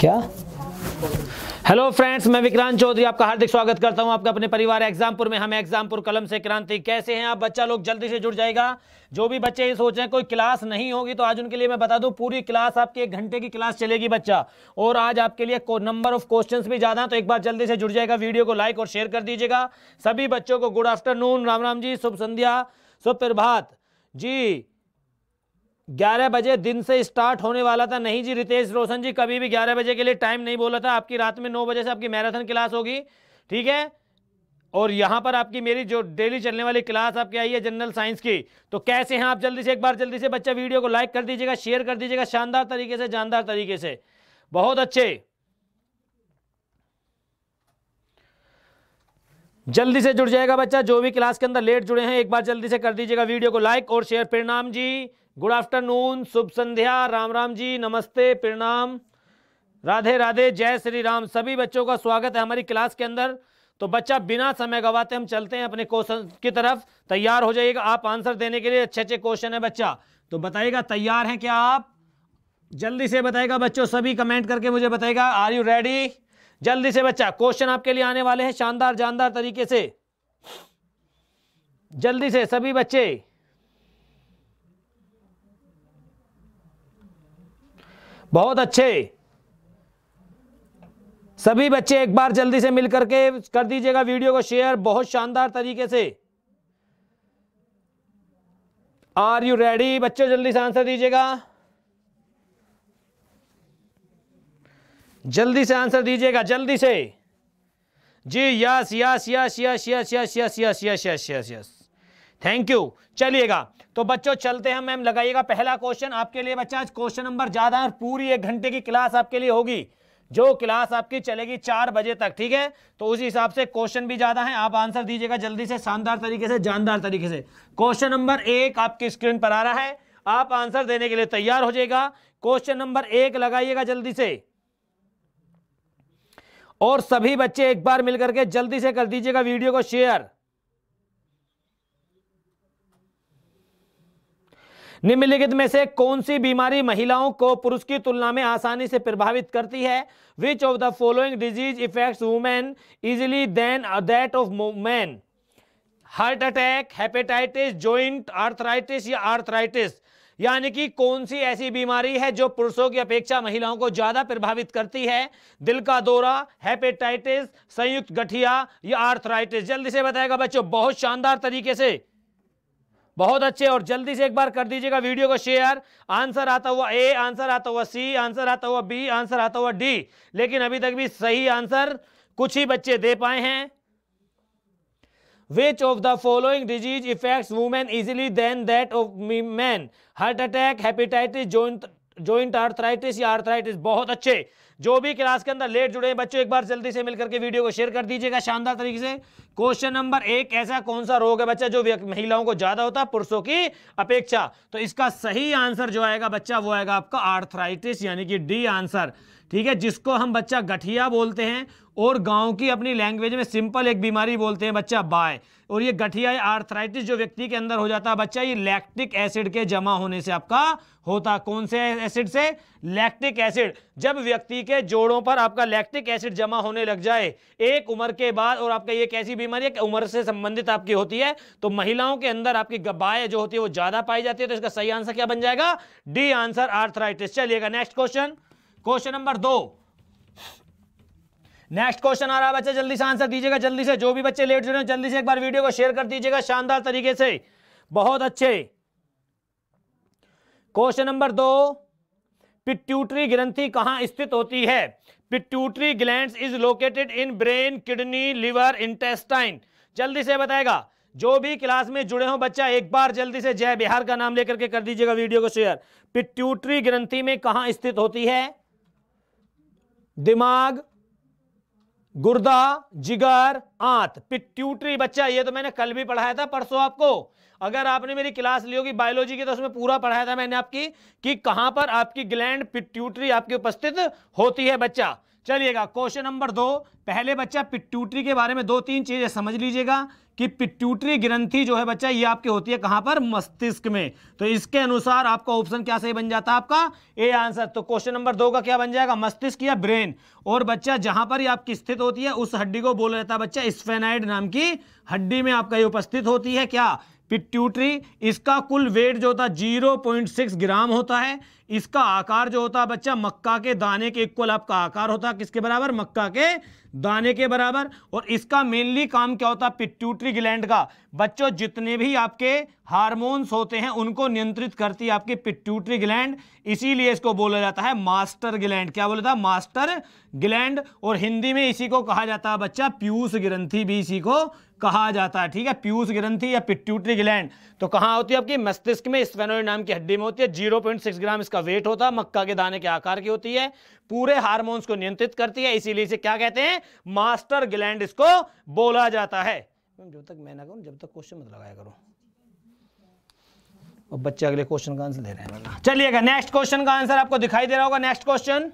क्या hello friends मैं विक्रांत चौधरी आपका हार्दिक स्वागत करता हूं आपका अपने परिवार एग्जामपुर में हम एग्जामपुर कलम से क्रांति कैसे हैं आप बच्चा लोग जल्दी से जुड़ जाएगा जो भी बच्चे ये सोच रहे हैं कोई क्लास नहीं होगी तो आज उनके लिए मैं बता दूं पूरी क्लास आपकी एक घंटे की क्लास चलेगी बच्चा और आज आपके लिए नंबर ऑफ क्वेश्चन भी ज़्यादा तो एक बार जल्दी से जुड़ जाएगा वीडियो को लाइक और शेयर कर दीजिएगा सभी बच्चों को गुड आफ्टरनून राम राम जी शुभ संध्या शुभ प्रभात जी ग्यारह बजे दिन से स्टार्ट होने वाला था नहीं जी रितेश रोशन जी कभी भी ग्यारह बजे के लिए टाइम नहीं बोला था आपकी रात में नौ बजे से आपकी मैराथन क्लास होगी ठीक है और यहां पर आपकी मेरी जो डेली चलने वाली क्लास आपकी आई है जनरल साइंस की तो कैसे हैं आप जल्दी से एक बार जल्दी से बच्चा वीडियो को लाइक कर दीजिएगा शेयर कर दीजिएगा शानदार तरीके से जानदार तरीके से बहुत अच्छे जल्दी से जुड़ जाएगा बच्चा जो भी क्लास के अंदर लेट जुड़े हैं एक बार जल्दी से कर दीजिएगा वीडियो को लाइक और शेयर परिणाम जी गुड आफ्टरनून शुभ संध्या राम राम जी नमस्ते प्रणाम राधे राधे जय श्री राम सभी बच्चों का स्वागत है हमारी क्लास के अंदर तो बच्चा बिना समय गवाते हम चलते हैं अपने क्वेश्चन की तरफ तैयार हो जाइएगा आप आंसर देने के लिए अच्छे अच्छे क्वेश्चन है बच्चा तो बताइएगा तैयार हैं क्या आप जल्दी से बताएगा बच्चों सभी कमेंट करके मुझे बताएगा आर यू रेडी जल्दी से बच्चा क्वेश्चन आपके लिए आने वाले हैं शानदार जानदार तरीके से जल्दी से सभी बच्चे बहुत अच्छे सभी बच्चे एक बार जल्दी से मिल करके कर दीजिएगा वीडियो को शेयर बहुत शानदार तरीके से आर यू रेडी बच्चों जल्दी से आंसर दीजिएगा जल्दी से आंसर दीजिएगा जल्दी से जी yes yes yes yes yes yes yes yes yes yes yes yes thank you चलिएगा तो बच्चों चलते हैं मैम लगाइएगा पहला क्वेश्चन आपके लिए बच्चा आज क्वेश्चन नंबर ज्यादा है और पूरी एक घंटे की क्लास आपके लिए होगी जो क्लास आपकी चलेगी चार बजे तक ठीक है तो उसी हिसाब से क्वेश्चन भी ज्यादा है आप आंसर दीजिएगा जल्दी से शानदार तरीके से जानदार तरीके से क्वेश्चन नंबर एक आपकी स्क्रीन पर आ रहा है आप आंसर देने के लिए तैयार हो जाएगा क्वेश्चन नंबर एक लगाइएगा जल्दी से और सभी बच्चे एक बार मिलकर के जल्दी से कर दीजिएगा वीडियो को शेयर निम्नलिखित में से कौन सी बीमारी महिलाओं को पुरुष की तुलना में आसानी से प्रभावित करती है which of the following disease effect women easily than that of man heart attack hepatitis joint arthritis या आर्थराइटिस यानी कि कौन सी ऐसी बीमारी है जो पुरुषों की अपेक्षा महिलाओं को ज्यादा प्रभावित करती है दिल का दौरा हेपेटाइटिस संयुक्त गठिया या आर्थराइटिस जल्दी से बताएगा बच्चों बहुत शानदार तरीके से बहुत अच्छे और जल्दी से एक बार कर दीजिएगा वीडियो को शेयर आंसर आता हुआ ए आंसर आता हुआ सी आंसर आता हुआ बी आंसर आता हुआ डी लेकिन अभी तक भी सही आंसर कुछ ही बच्चे दे पाए हैं which of the following disease affects women easily than that of men heart attack hepatitis joint joint arthritis या arthritis बहुत अच्छे जो भी क्लास के अंदर लेट जुड़े बच्चों एक बार जल्दी से मिलकर के वीडियो को शेयर कर दीजिएगा शानदार तरीके से क्वेश्चन नंबर एक ऐसा कौन सा रोग है बच्चा जो महिलाओं को ज्यादा होता है पुरुषों की अपेक्षा तो इसका सही आंसर जो आएगा बच्चा वो आएगा आपका आर्थराइटिस यानी कि डी आंसर ठीक है जिसको हम बच्चा गठिया बोलते हैं और गांव की अपनी लैंग्वेज में सिंपल एक बीमारी बोलते हैं बच्चा बाय और ये गठिया या आर्थराइटिस जो व्यक्ति के अंदर हो जाता है बच्चा ये लैक्टिक एसिड के जमा होने से आपका होता कौन से एसिड से लैक्टिक एसिड जब व्यक्ति के जोड़ों पर आपका लैक्टिक एसिड जमा होने लग जाए एक उम्र के बाद और आपका ये कैसी बीमारी है उम्र से संबंधित आपकी होती है तो महिलाओं के अंदर आपकी बाय जो होती है वो ज्यादा पाई जाती है तो इसका सही आंसर क्या बन जाएगा डी आंसर आर्थराइटिस चलिएगा नेक्स्ट क्वेश्चन क्वेश्चन नंबर दो नेक्स्ट क्वेश्चन आ रहा है बच्चे जल्दी से आंसर दीजिएगा जल्दी से जो भी बच्चे लेट जुड़े जल्दी से एक बार वीडियो को शेयर कर दीजिएगा शानदार तरीके से बहुत अच्छे क्वेश्चन नंबर दो पिट्यूटरी ग्रंथि कहा स्थित होती है pituitary gland is located in brain kidney liver intestine जल्दी से बताएगा जो भी क्लास में जुड़े हो बच्चा एक बार जल्दी से जय बिहार का नाम लेकर के कर दीजिएगा वीडियो को शेयर पिट्यूटरी ग्रंथि में कहा स्थित होती है दिमाग गुर्दा जिगर आंत पिट्यूटरी बच्चा ये तो मैंने कल भी पढ़ाया था परसों आपको अगर आपने मेरी क्लास ली होगी बायोलॉजी की तो उसमें पूरा पढ़ाया था मैंने आपकी कि कहां पर आपकी ग्लैंड पिट्यूटरी आपकी उपस्थित होती है बच्चा चलिएगा क्वेश्चन नंबर दो पहले बच्चा पिट्यूटरी के बारे में दो तीन चीज़ें समझ लीजिएगा कि पिट्यूटरी ग्रंथि जो है बच्चा ये आपकी होती है कहां पर मस्तिष्क में तो इसके अनुसार आपका ऑप्शन क्या सही बन जाता है आपका ए आंसर तो क्वेश्चन नंबर दो का क्या बन जाएगा मस्तिष्क या ब्रेन और बच्चा जहां पर आपकी स्थित होती है उस हड्डी को बोला जाता है बच्चा स्फेनाइड नाम की हड्डी में आपका ये उपस्थित होती है क्या पिट्यूटरी इसका कुल वेट जो होता है जीरो पॉइंट सिक्स ग्राम होता है इसका आकार जो होता है बच्चा मक्का के दाने के इक्वल आपका आकार होता है किसके बराबर मक्का के दाने के बराबर और इसका मेनली काम क्या होता है पिट्यूटरी ग्लैंड का बच्चों जितने भी आपके हार्मोन्स होते हैं उनको नियंत्रित करती है आपकी पिट्यूटरी ग्लैंड इसीलिए इसको बोला जाता है मास्टर ग्लैंड क्या बोला था मास्टर ग्लैंड और हिंदी में इसी को कहा जाता है बच्चा पीयूष ग्रंथि भी इसी को कहा जाता है ठीक है प्यूस ग्रंथि या पिट्यूटरी ग्लैंड तो कहाँ होती है आपकी मस्तिष्क में स्पेनोइड नाम की हड्डी में होती है जीरो पॉइंट सिक्स ग्राम इसका वेट होता है मक्का के दाने के आकार की होती है पूरे हार्मोन्स को नियंत्रित करती है इसीलिए इसे क्या कहते हैं मास्टर ग्लैंड इसको बोला जाता है जब तक मैं ना कहूँ जब तक क्वेश्चन मत लगाया करो और बच्चे अगले क्वेश्चन का आंसर दे रहे हैं चलिएगा नेक्स्ट क्वेश्चन का आंसर आपको दिखाई दे रहा होगा नेक्स्ट क्वेश्चन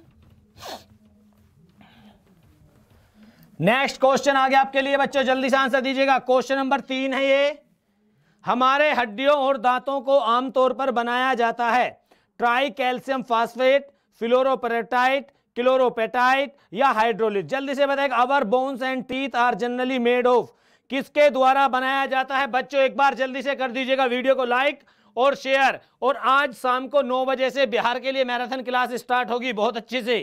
नेक्स्ट क्वेश्चन आ गया आपके लिए बच्चों जल्दी से आंसर दीजिएगा क्वेश्चन नंबर तीन है ये हमारे हड्डियों और दांतों को आमतौर पर बनाया जाता है tricalcium phosphate fluorapatite chlorapatite या हाइड्रोलिट जल्दी से बताएगा our bones and teeth are generally made of किसके द्वारा बनाया जाता है बच्चों एक बार जल्दी से कर दीजिएगा वीडियो को लाइक और शेयर और आज शाम को नौ बजे से बिहार के लिए मैराथन क्लास स्टार्ट होगी बहुत अच्छे से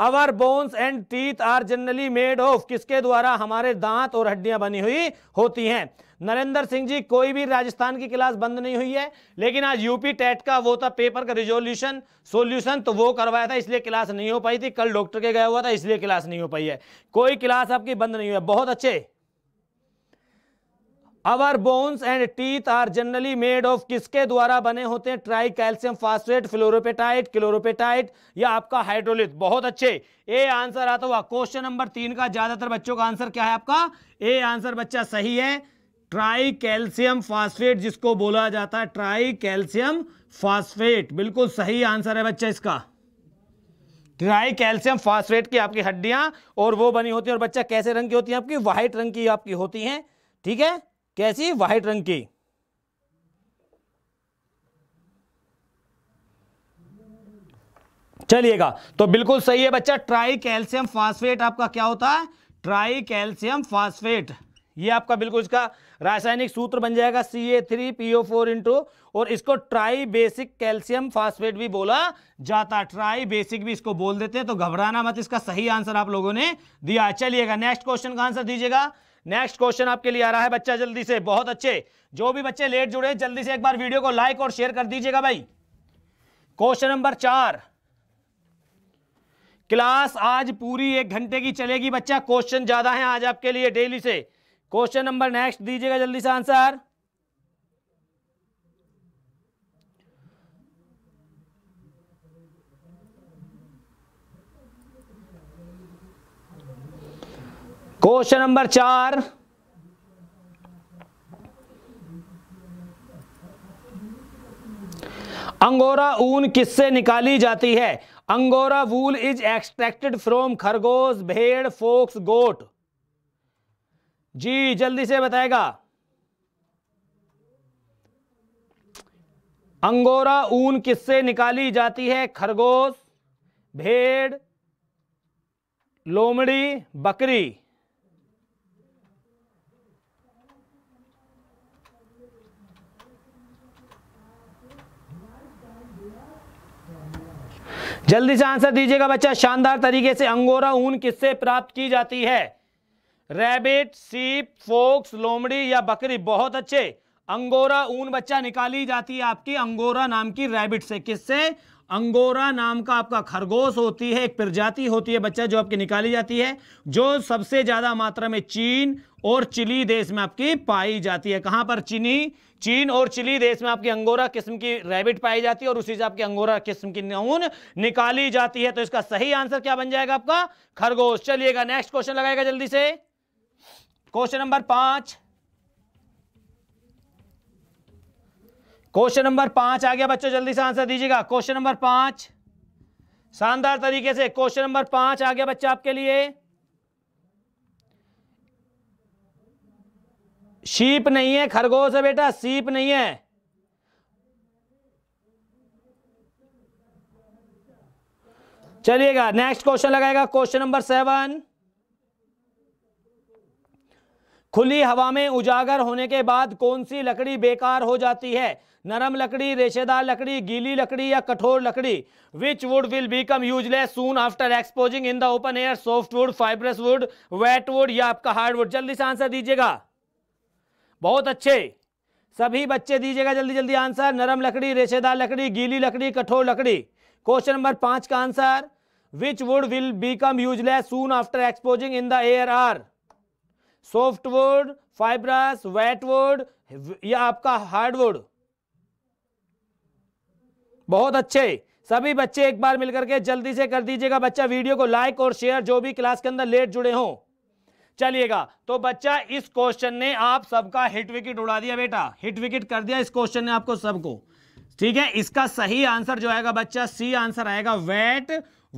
our bones and teeth are generally made of किसके द्वारा हमारे दांत और हड्डियां बनी हुई होती हैं नरेंद्र सिंह जी कोई भी राजस्थान की क्लास बंद नहीं हुई है लेकिन आज यूपी टेट का वो था पेपर का रिजोल्यूशन सॉल्यूशन तो वो करवाया था इसलिए क्लास नहीं हो पाई थी कल डॉक्टर के गया हुआ था इसलिए क्लास नहीं हो पाई है कोई क्लास आपकी बंद नहीं हुई है बहुत अच्छे our bones and teeth are generally made of किसके द्वारा बने होते हैं tricalcium phosphate fluorapatite chlorapatite या आपका हाइड्रोलिथ बहुत अच्छे ए आंसर आता हुआ क्वेश्चन नंबर तीन का ज्यादातर बच्चों का आंसर क्या है आपका ए आंसर बच्चा सही है ट्राई कैल्शियम फास्फेट जिसको बोला जाता है ट्राई कैल्शियम फास्फेट बिल्कुल सही आंसर है बच्चा इसका ट्राई कैल्शियम फास्फेट की आपकी हड्डियां और वो बनी होती है और बच्चा कैसे रंग की होती है आपकी व्हाइट रंग की आपकी होती है ठीक है कैसी वाइट रंग की चलिएगा तो बिल्कुल सही है बच्चा ट्राई कैल्शियम फास्फेट आपका क्या होता है ट्राई कैल्शियम फास्फेट ये आपका बिल्कुल इसका रासायनिक सूत्र बन जाएगा C A three P O four into और इसको ट्राई बेसिक कैल्शियम फास्फेट भी बोला जाता ट्राई बेसिक भी इसको बोल देते हैं तो घबराना मत इसका सही आंसर आप लोगों ने दिया चलिएगा नेक्स्ट क्वेश्चन का आंसर दीजिएगा नेक्स्ट क्वेश्चन आपके लिए आ रहा है बच्चा जल्दी से बहुत अच्छे जो भी बच्चे लेट जुड़े जल्दी से एक बार वीडियो को लाइक और शेयर कर दीजिएगा भाई क्वेश्चन नंबर चार क्लास आज पूरी एक घंटे की चलेगी बच्चा क्वेश्चन ज्यादा है आज आपके लिए डेली से क्वेश्चन नंबर नेक्स्ट दीजिएगा जल्दी से आंसर क्वेश्चन नंबर चार अंगोरा ऊन किससे निकाली जाती है angora wool is extracted from खरगोश भेड़ फोक्स गोट जी जल्दी से बताएगा अंगोरा ऊन किससे निकाली जाती है खरगोश भेड़ लोमड़ी बकरी जल्दी से आंसर दीजिएगा बच्चा शानदार तरीके से अंगोरा ऊन किससे प्राप्त की जाती है रैबिट सीप फोक्स लोमड़ी या बकरी बहुत अच्छे अंगोरा ऊन बच्चा निकाली जाती है आपकी अंगोरा नाम की रैबिट से किससे अंगोरा नाम का आपका खरगोश होती है एक प्रजाति होती है बच्चा जो आपकी निकाली जाती है जो सबसे ज़्यादा मात्रा में चीन और चिली देश में आपकी पाई जाती है कहां पर चीनी चीन और चिली देश में आपकी अंगोरा किस्म की रैबिट पाई जाती है और उसी से आपकी अंगोरा किस्म की नून निकाली जाती है तो इसका सही आंसर क्या बन जाएगा आपका खरगोश चलिएगा नेक्स्ट क्वेश्चन लगाएगा जल्दी से क्वेश्चन नंबर पांच क्वेश्चन नंबर पांच आ गया बच्चों जल्दी से आंसर दीजिएगा क्वेश्चन नंबर पांच शानदार तरीके से क्वेश्चन नंबर पांच आ गया बच्चा आपके लिए शीप नहीं है खरगोश है बेटा सीप नहीं है चलिएगा नेक्स्ट क्वेश्चन लगाएगा क्वेश्चन नंबर सेवन खुली हवा में उजागर होने के बाद कौन सी लकड़ी बेकार हो जाती है नरम लकड़ी रेशेदार लकड़ी गीली लकड़ी या कठोर लकड़ी which wood will become useless soon after exposing in the open air soft wood fibrous wood wet wood या आपका हार्डवुड जल्दी से आंसर दीजिएगा बहुत अच्छे सभी बच्चे दीजिएगा जल्दी जल्दी आंसर नरम लकड़ी रेशेदार लकड़ी गीली लकड़ी कठोर लकड़ी क्वेश्चन नंबर पांच का answer which wood will become useless soon after exposing in the air are softwood fibrous wet wood या आपका हार्डवुड बहुत अच्छे सभी बच्चे एक बार मिलकर के जल्दी से कर दीजिएगा बच्चा वीडियो को लाइक और शेयर जो भी क्लास के अंदर लेट जुड़े हों चलिएगा तो बच्चा इस क्वेश्चन ने आप सबका हिट विकेट उड़ा दिया बेटा हिट विकेट कर दिया इस क्वेश्चन ने आपको सबको ठीक है इसका सही आंसर जो आएगा बच्चा सी आंसर आएगा वेट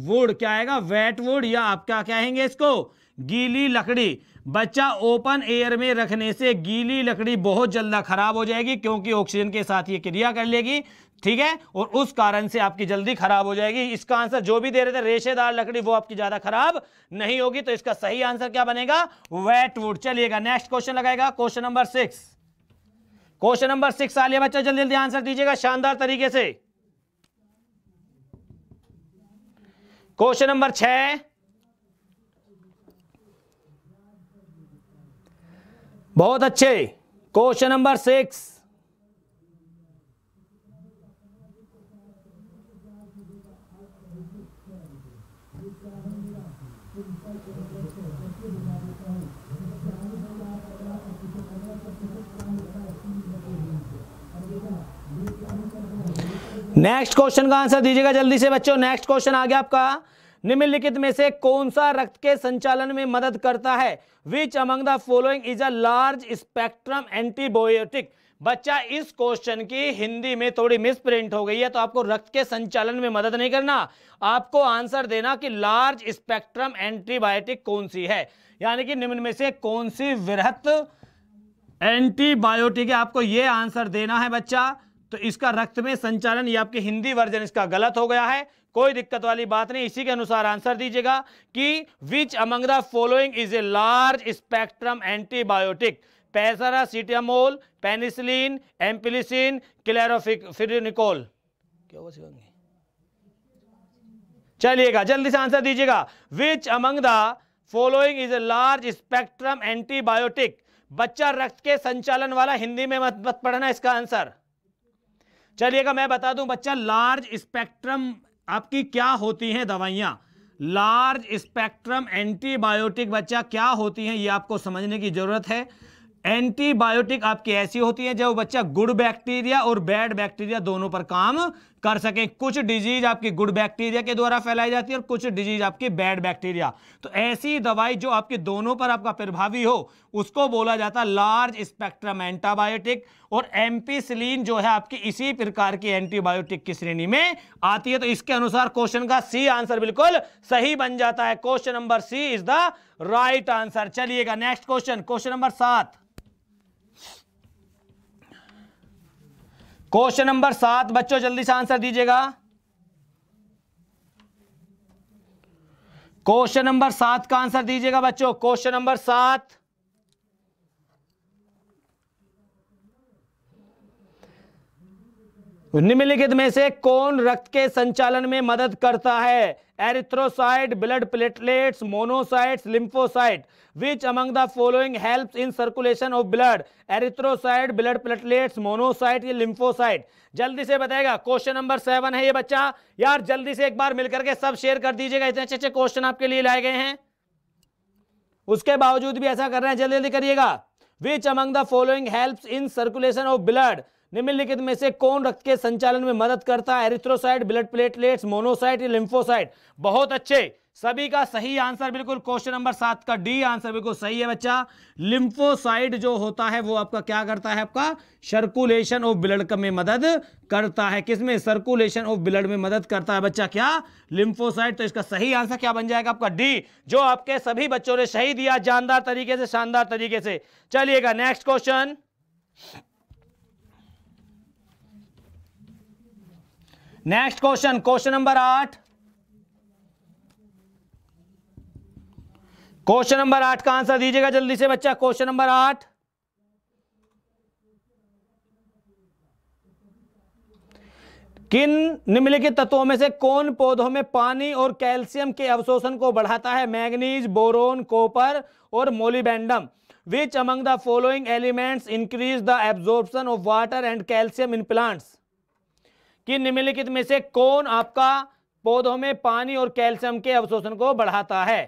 वुड क्या आएगा वेट वुड या आप क्या कहेंगे इसको गीली लकड़ी बच्चा ओपन एयर में रखने से गीली लकड़ी बहुत जल्दा खराब हो जाएगी क्योंकि ऑक्सीजन के साथ ये क्रिया कर लेगी ठीक है और उस कारण से आपकी जल्दी खराब हो जाएगी इसका आंसर जो भी दे रहे थे रेशेदार लकड़ी वो आपकी ज्यादा खराब नहीं होगी तो इसका सही आंसर क्या बनेगा वेटवुड चलिएगा नेक्स्ट क्वेश्चन लगाएगा question number six question number six आलिया बच्चा जल्दी जल्दी आंसर दीजिएगा शानदार तरीके से क्वेश्चन नंबर छह बहुत अच्छे question number six next question का आंसर दीजिएगा जल्दी से बच्चों नेक्स्ट क्वेश्चन आ गया आपका निम्नलिखित में से कौन सा रक्त के संचालन में मदद करता है which among the following is a large spectrum antibiotic बच्चा इस क्वेश्चन की हिंदी में थोड़ी मिस प्रिंट हो गई है तो आपको रक्त के संचालन में मदद नहीं करना आपको आंसर देना कि लार्ज स्पेक्ट्रम एंटीबायोटिक कौन सी है यानी कि निम्न में से कौन सी वृहत एंटीबायोटिक है आपको यह आंसर देना है बच्चा तो इसका रक्त में संचालन ये आपके हिंदी वर्जन इसका गलत हो गया है कोई दिक्कत वाली बात नहीं इसी के अनुसार आंसर दीजिएगा कि which among the following is a large spectrum antibiotic paracetamol penicillin ampicillin chloramphenicol क्या हुआ सिखाएंगे चलिएगा जल्दी से आंसर दीजिएगा which among the following is a large spectrum antibiotic बच्चा रक्त के संचालन वाला हिंदी में मत मत पढ़ना इसका आंसर चलिएगा मैं बता दूं बच्चा लार्ज स्पेक्ट्रम आपकी क्या होती हैं दवाइयाँ लार्ज स्पेक्ट्रम एंटीबायोटिक बच्चा क्या होती हैं ये आपको समझने की ज़रूरत है एंटीबायोटिक आपकी ऐसी होती है जब बच्चा गुड बैक्टीरिया और बैड बैक्टीरिया दोनों पर काम कर सकें कुछ डिजीज आपकी गुड बैक्टीरिया के द्वारा फैलाई जाती है और कुछ डिजीज आपकी बैड बैक्टीरिया तो ऐसी दवाई जो आपके दोनों पर आपका प्रभावी हो उसको बोला जाता है लार्ज स्पेक्ट्रम एंटाबायोटिक और एम्पीसिलीन जो है आपकी इसी प्रकार की एंटीबायोटिक की श्रेणी में आती है तो इसके अनुसार क्वेश्चन का सी आंसर बिल्कुल सही बन जाता है question number C is the right answer चलिएगा नेक्स्ट क्वेश्चन क्वेश्चन नंबर सात क्वेश्चन नंबर सात बच्चों जल्दी से आंसर दीजिएगा क्वेश्चन नंबर सात का आंसर दीजिएगा बच्चों क्वेश्चन नंबर सात निम्नलिखित में से कौन रक्त के संचालन में मदद करता है erythrocyte blood platelets monocyte lymphocyte which among the following help in circulation of blood erythrocyte blood platelets monocyte या लिम्फोसाइट जल्दी से बताएगा क्वेश्चन नंबर सेवन है ये बच्चा यार जल्दी से एक बार मिलकर के सब शेयर कर दीजिएगा इतने अच्छे अच्छे क्वेश्चन आपके लिए लाए गए हैं उसके बावजूद भी ऐसा कर रहे हैं जल्दी जल्दी करिएगा which among the following help in circulation of blood निम्नलिखित में से कौन रक्त के संचालन में मदद करता है एरिथ्रोसाइड ब्लड प्लेटलेट्स मोनोसाइट या लिम्फोसाइट बहुत अच्छे सभी का सही आंसर बिल्कुल क्वेश्चन नंबर सात का डी आंसर बिल्कुल सही है बच्चा लिम्फोसाइड जो होता है वो आपका क्या करता है आपका सर्कुलेशन ऑफ ब्लड में मदद करता है किसमें सर्कुलेशन ऑफ ब्लड में मदद करता है बच्चा क्या लिम्फोसाइड तो इसका सही आंसर क्या बन जाएगा आपका डी जो आपके सभी बच्चों ने सही दिया जानदार तरीके से शानदार तरीके से चलिएगा next question next question question number आठ क्वेश्चन नंबर आठ का आंसर दीजिएगा जल्दी से बच्चा क्वेश्चन नंबर आठ किन निम्नलिखित तत्वों में से कौन पौधों में पानी और कैल्शियम के अवशोषण को बढ़ाता है मैग्नीज बोरोन कॉपर और molybdenum which among the following elements increase the absorption of water and calcium in plants कि निम्नलिखित में से कौन आपका पौधों में पानी और कैल्शियम के अवशोषण को बढ़ाता है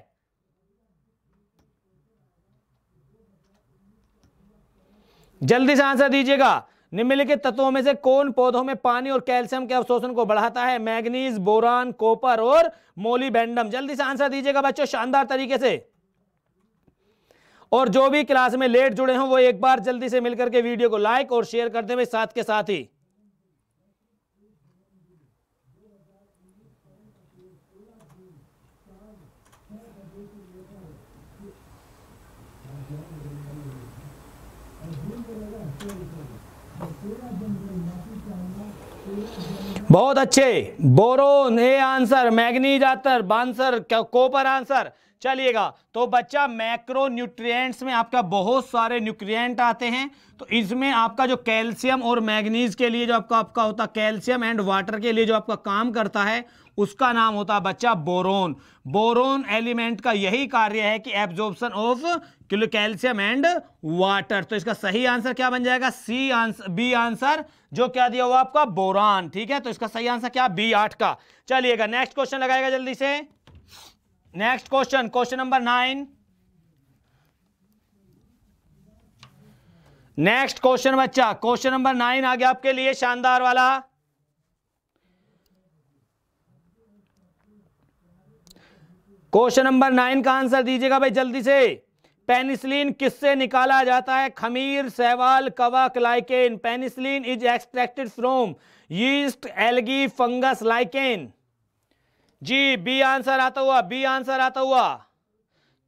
जल्दी से आंसर दीजिएगा निम्नलिखित तत्वों में से कौन पौधों में पानी और कैल्शियम के अवशोषण को बढ़ाता है मैग्नीज बोरान कॉपर और मोलीबेंडम जल्दी से आंसर दीजिएगा बच्चों शानदार तरीके से और जो भी क्लास में लेट जुड़े हों वो एक बार जल्दी से मिलकर के वीडियो को लाइक और शेयर कर हुए साथ के साथ ही बहुत अच्छे boron A answer manganese answer B answer copper answer चलिएगा तो बच्चा मैक्रो न्यूट्रिएंट्स में आपका बहुत सारे न्यूट्रिएंट आते हैं तो इसमें आपका जो कैल्शियम और मैग्नीज के लिए जो आपका आपका होता कैल्शियम एंड वाटर के लिए जो आपका काम करता है उसका नाम होता है बच्चा बोरोन बोरोन एलिमेंट का यही कार्य है कि absorption of calcium and water तो इसका सही आंसर क्या बन जाएगा सी आंसर बी आंसर जो क्या दिया हुआ आपका बोरान ठीक है तो इसका सही आंसर क्या बी आठ का चलिएगा नेक्स्ट क्वेश्चन लगाएगा जल्दी से next question question number nine next question बच्चा क्वेश्चन नंबर नाइन आ गया आपके लिए शानदार वाला क्वेश्चन नंबर नाइन का आंसर दीजिएगा भाई जल्दी से पेनिसिलिन किससे निकाला जाता है खमीर सहवाल कवक lichen penicillin is extracted from yeast algae fungus lichen जी बी आंसर आता हुआ बी आंसर आता हुआ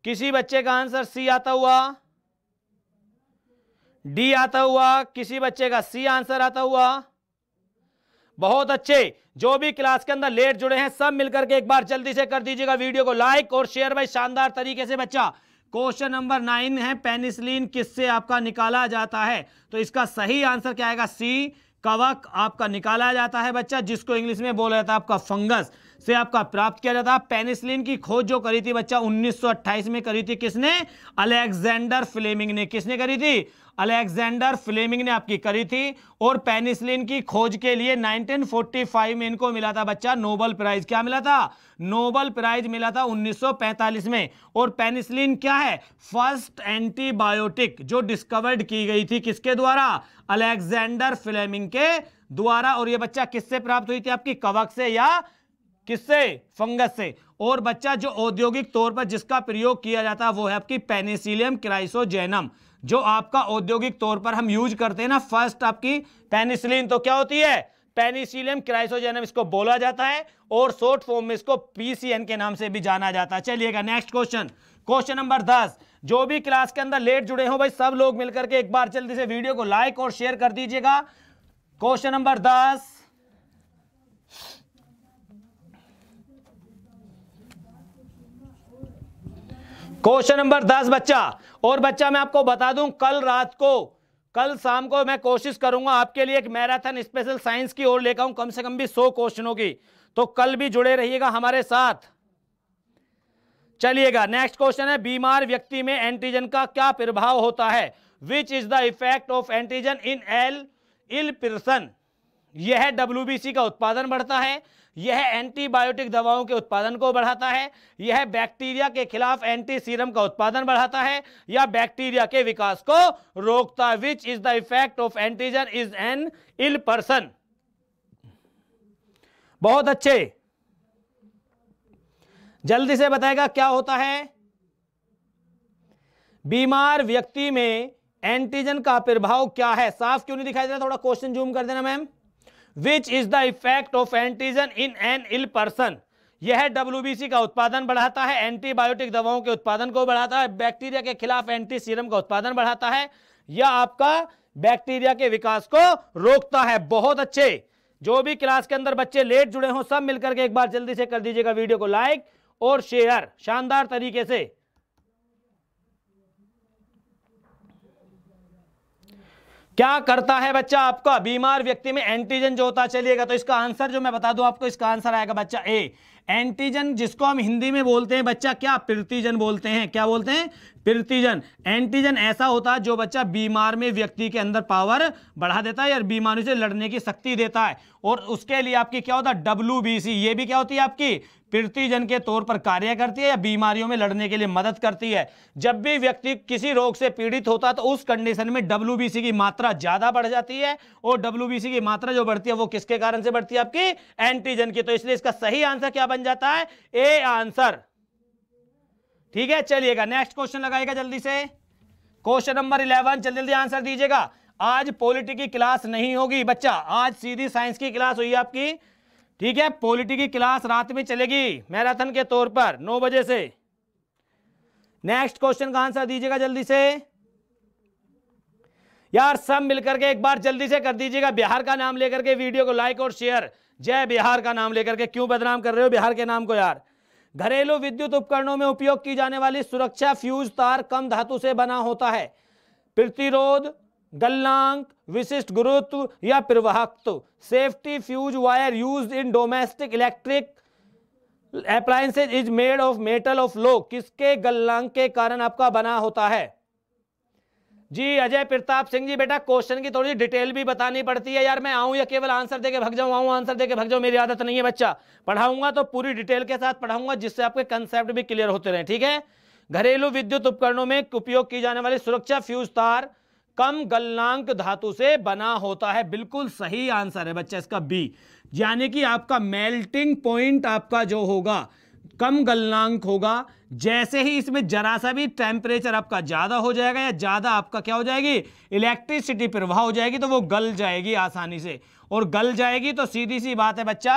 किसी बच्चे का आंसर सी आता हुआ डी आता हुआ किसी बच्चे का सी आंसर आता हुआ बहुत अच्छे जो भी क्लास के अंदर लेट जुड़े हैं सब मिलकर के एक बार जल्दी से कर दीजिएगा वीडियो को लाइक और शेयर भाई शानदार तरीके से बच्चा क्वेश्चन नंबर नाइन है पेनिसलिन किससे आपका निकाला जाता है तो इसका सही आंसर क्या आएगा सी कवक आपका निकाला जाता है बच्चा जिसको इंग्लिश में बोला जाता है आपका फंगस से आपका प्राप्त किया जाता है पेनिसिलिन की खोज जो करी थी बच्चा 1928 में करी थी किसने अलेक्जेंडर फ्लेमिंग ने किसने करी थी अलेक्जेंडर फ्लेमिंग ने आपकी करी थी और पेनिसिलिन की खोज के लिए 1945 में इनको मिला था बच्चा नोबल प्राइज क्या मिला था नोबल प्राइज मिला था 1945 में और पेनिसिलिन क्या है फर्स्ट एंटीबायोटिक जो डिस्कवर्ड की गई थी किसके द्वारा अलेक्जेंडर फ्लेमिंग के द्वारा और ये बच्चा किससे प्राप्त हुई थी आपकी कवक से या किससे फंगस से और बच्चा जो औद्योगिक तौर पर जिसका प्रयोग किया जाता है वो है आपकी पेनिसिलियम क्राइसोजेनम जो आपका औद्योगिक तौर पर हम यूज करते हैं ना फर्स्ट आपकी पेनिसिलिन तो क्या होती है पेनिसिलियम क्राइसोजेनम इसको बोला जाता है और शॉर्ट फॉर्म में इसको पीसीएन के नाम से भी जाना जाता है चलिएगा नेक्स्ट क्वेश्चन क्वेश्चन नंबर दस जो भी क्लास के अंदर लेट जुड़े हो भाई सब लोग मिलकर के एक बार जल्दी से वीडियो को लाइक और शेयर कर दीजिएगा क्वेश्चन नंबर दस क्वेश्चन नंबर दस बच्चा और बच्चा मैं आपको बता दूं कल रात को कल शाम को मैं कोशिश करूंगा आपके लिए एक मैराथन स्पेशल साइंस की ओर लेकर कम से कम भी सौ क्वेश्चनों की तो कल भी जुड़े रहिएगा हमारे साथ चलिएगा नेक्स्ट क्वेश्चन है बीमार व्यक्ति में एंटीजन का क्या प्रभाव होता है which is the effect of antigen in an ill person यह डब्ल्यू का उत्पादन बढ़ता है यह एंटीबायोटिक दवाओं के उत्पादन को बढ़ाता है यह बैक्टीरिया के खिलाफ एंटी सीरम का उत्पादन बढ़ाता है या बैक्टीरिया के विकास को रोकता है which is the effect of antigen is an ill person बहुत अच्छे जल्दी से बताएगा क्या होता है बीमार व्यक्ति में एंटीजन का प्रभाव क्या है साफ क्यों नहीं दिखाई दे रहा थोड़ा क्वेश्चन जूम कर देना ma'am which is the effect of antigen in an ill person यह डब्ल्यू का उत्पादन बढ़ाता है एंटीबायोटिक दवाओं के उत्पादन को बढ़ाता है बैक्टीरिया के खिलाफ एंटी सीरम का उत्पादन बढ़ाता है या आपका बैक्टीरिया के विकास को रोकता है बहुत अच्छे जो भी क्लास के अंदर बच्चे लेट जुड़े हों सब मिलकर के एक बार जल्दी से कर दीजिएगा वीडियो को लाइक और शेयर शानदार तरीके से क्या करता है बच्चा आपका बीमार व्यक्ति में एंटीजन जो होता है चलिएगा तो इसका आंसर जो मैं बता दूं आपको इसका आंसर आएगा बच्चा ए एंटीजन जिसको हम हिंदी में बोलते हैं बच्चा क्या प्रतिजन बोलते हैं क्या बोलते हैं प्रतिजन एंटीजन ऐसा होता है जो बच्चा बीमार में व्यक्ति के अंदर पावर बढ़ा देता है या बीमारी से लड़ने की शक्ति देता है और उसके लिए आपकी क्या होता है डब्ल्यू ये भी क्या होती है आपकी प्रतिजन के तौर पर कार्य करती है या बीमारियों में लड़ने के लिए मदद करती है जब भी व्यक्ति किसी रोग से पीड़ित होता है तो उस कंडीशन में डब्ल्यू की मात्रा ज्यादा बढ़ जाती है और डब्ल्यू की मात्रा जो बढ़ती है वो किसके कारण से बढ़ती है आपकी एंटीजन की तो इसलिए इसका सही आंसर क्या बन बन जाता है ए आंसर ठीक है चलिएगा नेक्स्ट क्वेश्चन लगाएगा जल्दी से क्वेश्चन नंबर इलेवन जल्दी जल्दी आंसर दीजिएगा आज पॉलिटी की क्लास नहीं होगी बच्चा आज सीधी साइंस की क्लास हुई आपकी ठीक है पॉलिटी की क्लास रात में चलेगी मैराथन के तौर पर नौ बजे से नेक्स्ट क्वेश्चन का आंसर दीजिएगा जल्दी से यार सब मिलकर के एक बार जल्दी से कर दीजिएगा बिहार का नाम लेकर के वीडियो को लाइक और शेयर जय बिहार का नाम लेकर के क्यों बदनाम कर रहे हो बिहार के नाम को यार घरेलू विद्युत उपकरणों में उपयोग की जाने वाली सुरक्षा फ्यूज तार कम धातु से बना होता है प्रतिरोध गलनांक विशिष्ट गुरुत्व या प्रवाहत्व safety fuse wire use in domestic electric appliances is made of metal of low किसके गलनांक के कारण आपका बना होता है जी अजय प्रताप सिंह जी बेटा क्वेश्चन की थोड़ी डिटेल भी बतानी पड़ती है यार मैं आऊँ या केवल आंसर देके भग जाऊँ आऊं आंसर देके भग जाऊं मेरी आदत नहीं है बच्चा पढ़ाऊंगा तो पूरी डिटेल के साथ पढ़ाऊंगा जिससे आपके कंसेप्ट भी क्लियर होते रहे ठीक है घरेलू विद्युत उपकरणों में उपयोग की जाने वाली सुरक्षा फ्यूज तार कम गलनांक धातु से बना होता है बिल्कुल सही आंसर है बच्चा इसका बी यानी कि आपका मेल्टिंग पॉइंट आपका जो होगा कम गलनांक होगा जैसे ही इसमें जरा सा भी टेम्परेचर आपका ज़्यादा हो जाएगा या ज़्यादा आपका क्या हो जाएगी इलेक्ट्रिसिटी प्रवाह हो जाएगी तो वो गल जाएगी आसानी से और गल जाएगी तो सीधी सी बात है बच्चा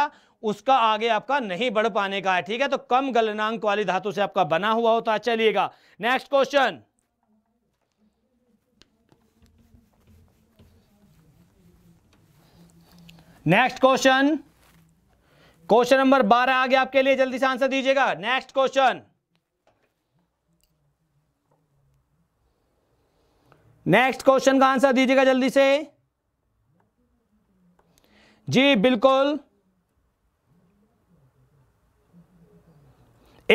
उसका आगे आपका नहीं बढ़ पाने का है ठीक है तो कम गलनांक वाली धातु से आपका बना हुआ होता चलिएगा next question next question question number बारह आ गया आपके लिए जल्दी से आंसर दीजिएगा नेक्स्ट क्वेश्चन नेक्स्ट क्वेश्चन का आंसर दीजिएगा जल्दी से जी बिल्कुल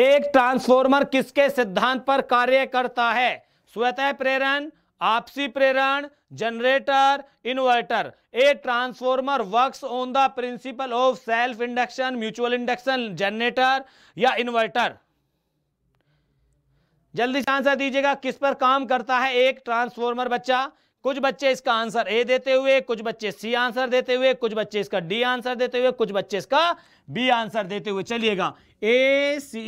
एक ट्रांसफॉर्मर किसके सिद्धांत पर कार्य करता है स्वतः प्रेरण आपसी प्रेरण generator inverter A transformer works on the principle of self induction mutual induction generator या इन्वर्टर जल्दी से आंसर दीजिएगा किस पर काम करता है एक ट्रांसफॉर्मर बच्चा कुछ बच्चे इसका आंसर ए देते हुए कुछ बच्चे सी आंसर देते हुए कुछ बच्चे इसका डी आंसर देते हुए कुछ बच्चे इसका बी आंसर देते हुए चलिएगा ए सी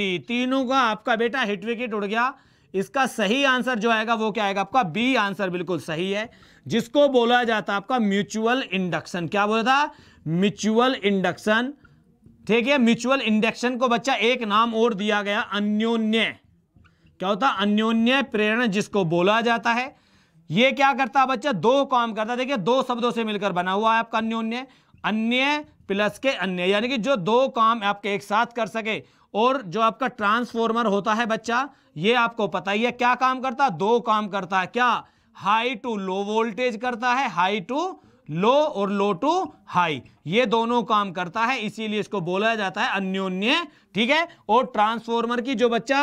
डी तीनों का आपका बेटा हिट विकेट उड़ गया इसका सही आंसर जो आएगा वो क्या आएगा आपका बी आंसर बिल्कुल सही है जिसको बोला जाता है आपका म्यूचुअल इंडक्शन क्या बोला था म्यूचुअल इंडक्शन ठीक है म्यूचुअल इंडक्शन को बच्चा एक नाम और दिया गया अन्योन्य क्या होता है अन्योन्य प्रेरणा जिसको बोला जाता है ये क्या करता है बच्चा दो काम करता देखिए दो शब्दों से मिलकर बना हुआ है आपका अन्योन्य अन्य प्लस के अन्य यानी कि जो दो काम आपके एक साथ कर सके और जो आपका ट्रांसफॉर्मर होता है बच्चा ये आपको पता ही है क्या काम करता है दो काम करता है क्या हाई टू लो वोल्टेज करता है हाई टू लो और लो टू हाई ये दोनों काम करता है इसीलिए इसको बोला जाता है अन्योन्य ठीक है और ट्रांसफॉर्मर की जो बच्चा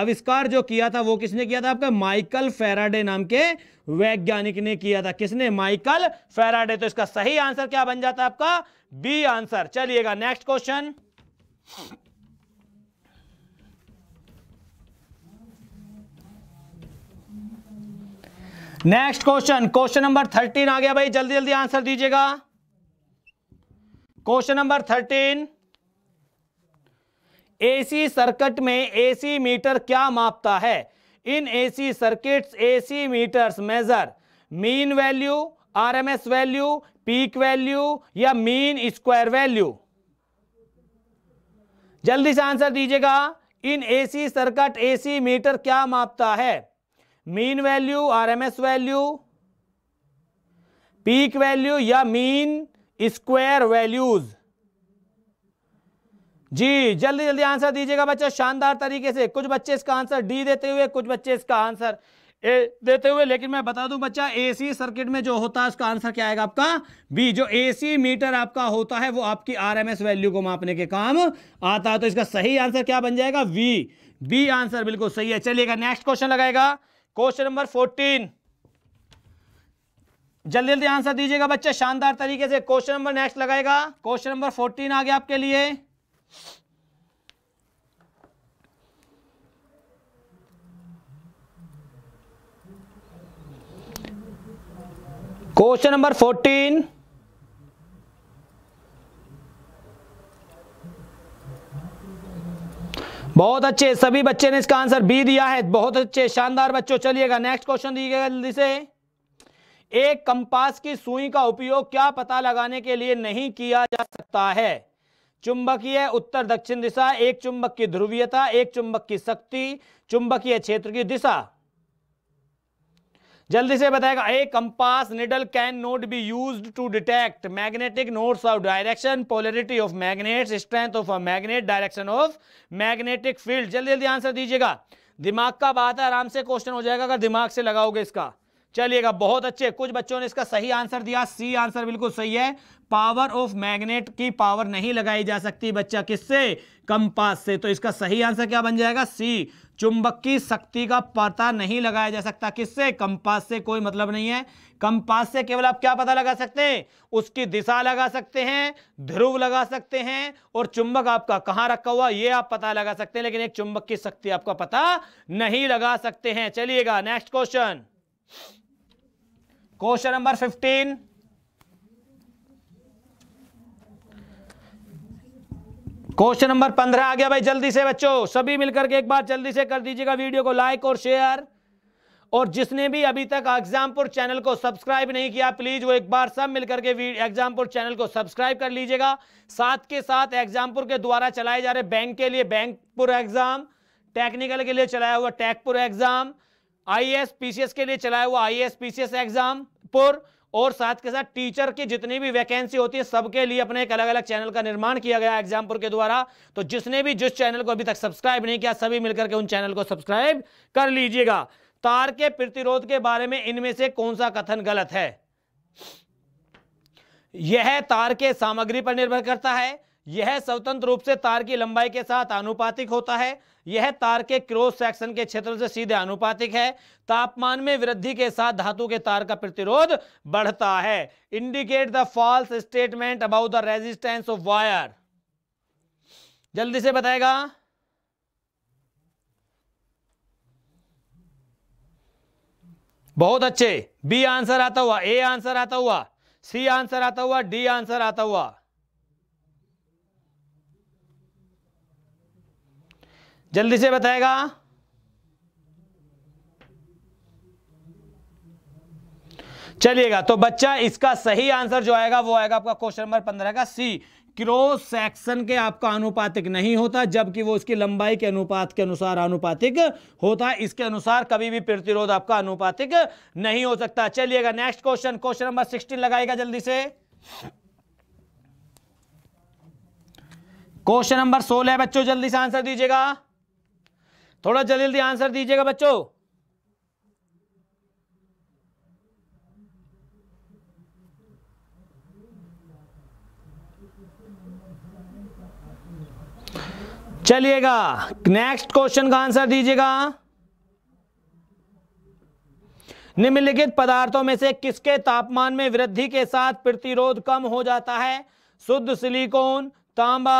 आविष्कार जो किया था वो किसने किया था आपका माइकल फेराडे नाम के वैज्ञानिक ने किया था किसने माइकल फेराडे तो इसका सही आंसर क्या बन जाता है आपका बी आंसर चलिएगा next question next question question number thirteen आ गया भाई जल्दी जल्दी आंसर दीजिएगा question number thirteen AC circuit में एसी मीटर क्या मापता है in AC circuits AC meters measure mean value RMS value peak value या मीन स्क्वायर वैल्यू जल्दी से आंसर दीजिएगा in AC circuit AC meter क्या मापता है mean value RMS value peak value या मीन स्क्वायर वैल्यूज जी जल्दी जल्दी आंसर दीजिएगा बच्चा शानदार तरीके से कुछ बच्चे इसका आंसर डी देते हुए कुछ बच्चे इसका आंसर ए देते हुए लेकिन मैं बता दूं बच्चा एसी सर्किट में जो होता है उसका आंसर क्या आएगा आपका बी जो एसी मीटर आपका होता है वो आपकी आरएमएस वैल्यू को मापने के काम आता है तो इसका सही आंसर क्या बन जाएगा वी बी आंसर बिल्कुल सही है चलिएगा नेक्स्ट क्वेश्चन लगाएगा क्वेश्चन नंबर फोर्टीन जल्दी जल्दी आंसर दीजिएगा बच्चे शानदार तरीके से क्वेश्चन नंबर नेक्स्ट लगाएगा क्वेश्चन नंबर फोर्टीन आ गया आपके लिए क्वेश्चन नंबर फोर्टीन बहुत अच्छे सभी बच्चे ने इसका आंसर बी दिया है बहुत अच्छे शानदार बच्चों चलिएगा नेक्स्ट क्वेश्चन दीजिएगा जल्दी से एक कंपास की सुई का उपयोग क्या पता लगाने के लिए नहीं किया जा सकता है चुंबकीय उत्तर दक्षिण दिशा एक चुंबक की ध्रुवीयता एक चुंबक की शक्ति चुंबकीय क्षेत्र की दिशा जल्दी से बताएगा a compass needle can not be used to detect magnetic notes of direction polarity of magnets strength of a magnet direction of magnetic field जल्दी जल्दी आंसर दीजिएगा दिमाग का बात है आराम से क्वेश्चन हो जाएगा अगर दिमाग से लगाओगे इसका चलिएगा बहुत अच्छे कुछ बच्चों ने इसका सही आंसर दिया सी आंसर बिल्कुल सही है पावर ऑफ मैग्नेट की पावर नहीं लगाई जा सकती बच्चा किससे कंपास से तो इसका सही आंसर क्या बन जाएगा सी चुंबक की शक्ति का पता नहीं लगाया जा सकता किससे कंपास से कोई मतलब नहीं है कंपास से केवल आप क्या पता लगा सकते हैं उसकी दिशा लगा सकते हैं ध्रुव लगा सकते हैं और चुंबक आपका कहां रखा हुआ यह आप पता लगा सकते हैं लेकिन एक चुंबक की शक्ति आपका पता नहीं लगा सकते हैं चलिएगा next question question number fifteen question number पंद्रह आ गया भाई जल्दी से बच्चों सभी मिलकर के एक बार जल्दी से कर दीजिएगा वीडियो को लाइक और शेयर और जिसने भी अभी तक एग्जामपुर चैनल को सब्सक्राइब नहीं किया प्लीज वो एक बार सब मिलकर के एग्जामपुर चैनल को सब्सक्राइब कर लीजिएगा साथ के साथ एग्जामपुर के द्वारा चलाए जा रहे बैंक के लिए बैंकपुर एग्जाम टेक्निकल के लिए चलाया हुआ टेकपुर एग्जाम एस पीसीएस के लिए चलाया हुआ आईएएस पीसीएस एग्जाम पुर और साथ के साथ टीचर की जितनी भी वैकेंसी होती है सबके लिए अपने एक अलग अलग चैनल का निर्माण किया गया एग्जामपुर के द्वारा तो जिसने भी जिस चैनल को अभी तक सब्सक्राइब नहीं किया सभी मिलकर के उन चैनल को सब्सक्राइब कर लीजिएगा तार के प्रतिरोध के बारे में इनमें से कौन सा कथन गलत है यह तार के सामग्री पर निर्भर करता है यह स्वतंत्र रूप से तार की लंबाई के साथ आनुपातिक होता है यह तार के क्रॉस सेक्शन के क्षेत्र से सीधे अनुपातिक है तापमान में वृद्धि के साथ धातु के तार का प्रतिरोध बढ़ता है indicate the false statement about the resistance of wire जल्दी से बताएगा बहुत अच्छे बी आंसर आता हुआ ए आंसर आता हुआ सी आंसर आता हुआ डी आंसर आता हुआ जल्दी से बताएगा चलिएगा तो बच्चा इसका सही आंसर जो आएगा वो आएगा आपका क्वेश्चन नंबर पंद्रह का सी क्रॉस सेक्शन के आपका अनुपातिक नहीं होता जबकि वो उसकी लंबाई के अनुपात के अनुसार अनुपातिक होता है इसके अनुसार कभी भी प्रतिरोध आपका अनुपातिक नहीं हो सकता चलिएगा next question question number sixteen लगाएगा जल्दी से क्वेश्चन नंबर सोलह बच्चों जल्दी से आंसर दीजिएगा थोड़ा जल्दी जल्दी आंसर दीजिएगा बच्चों चलिएगा नेक्स्ट क्वेश्चन का आंसर दीजिएगा निम्नलिखित पदार्थों में से किसके तापमान में वृद्धि के साथ प्रतिरोध कम हो जाता है शुद्ध सिलिकॉन तांबा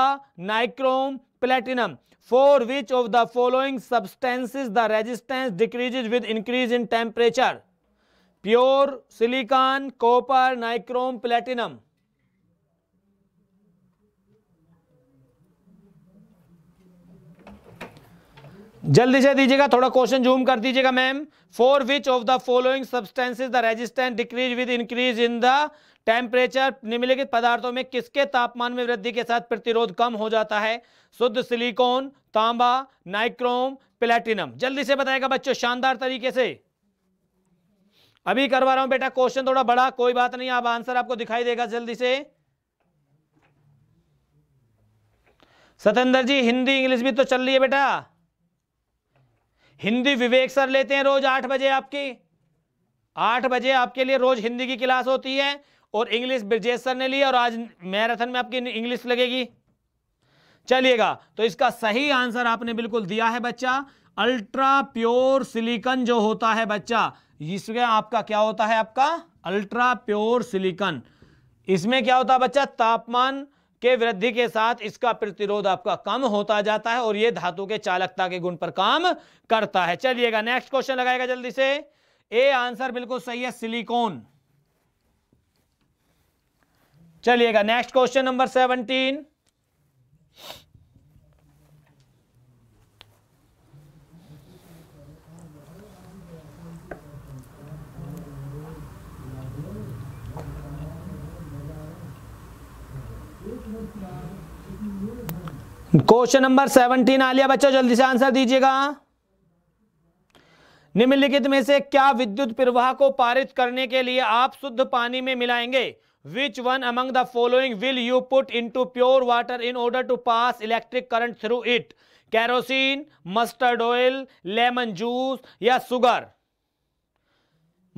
nichrome platinum for which of the following substances the resistance decreases with increase in temperature pure silicon copper nichrome platinum जल्दी से दीजिएगा थोड़ा क्वेश्चन जूम कर दीजिएगा ma'am for which of the following substances the resistance decrease with increase in the temperature निम्नलिखित पदार्थों में किसके तापमान में वृद्धि के साथ प्रतिरोध कम हो जाता है शुद्ध सिलिकॉन तांबा नाइक्रोम प्लेटिनम जल्दी से बताएगा बच्चों शानदार तरीके से अभी करवा रहा हूं बेटा क्वेश्चन थोड़ा बड़ा कोई बात नहीं आप आंसर आपको दिखाई देगा जल्दी से सतेंद्र जी हिंदी इंग्लिश भी तो चल रही है बेटा हिंदी विवेक सर लेते हैं रोज आठ बजे आपकी आठ बजे आपके लिए रोज हिंदी की क्लास होती है और इंग्लिश ब्रजेश सर ने लिया और आज मैराथन में आपकी इंग्लिश लगेगी चलिएगा तो इसका सही आंसर आपने बिल्कुल दिया है बच्चा अल्ट्रा प्योर सिलिकन जो होता है बच्चा इसमें आपका क्या होता है आपका अल्ट्रा प्योर सिलिकन इसमें क्या होता है बच्चा तापमान के वृद्धि के साथ इसका प्रतिरोध आपका कम होता जाता है और यह धातु के चालकता के गुण पर काम करता है चलिएगा नेक्स्ट क्वेश्चन लगाएगा जल्दी से ए आंसर बिल्कुल सही है सिलिकॉन चलिएगा next question number seventeen question number seventeen आ लिया बच्चों जल्दी से आंसर दीजिएगा निम्नलिखित में से क्या विद्युत प्रवाह को पारित करने के लिए आप शुद्ध पानी में मिलाएंगे which one among the following will you put into pure water in order to pass electric current through it kerosene mustard oil lemon juice या sugar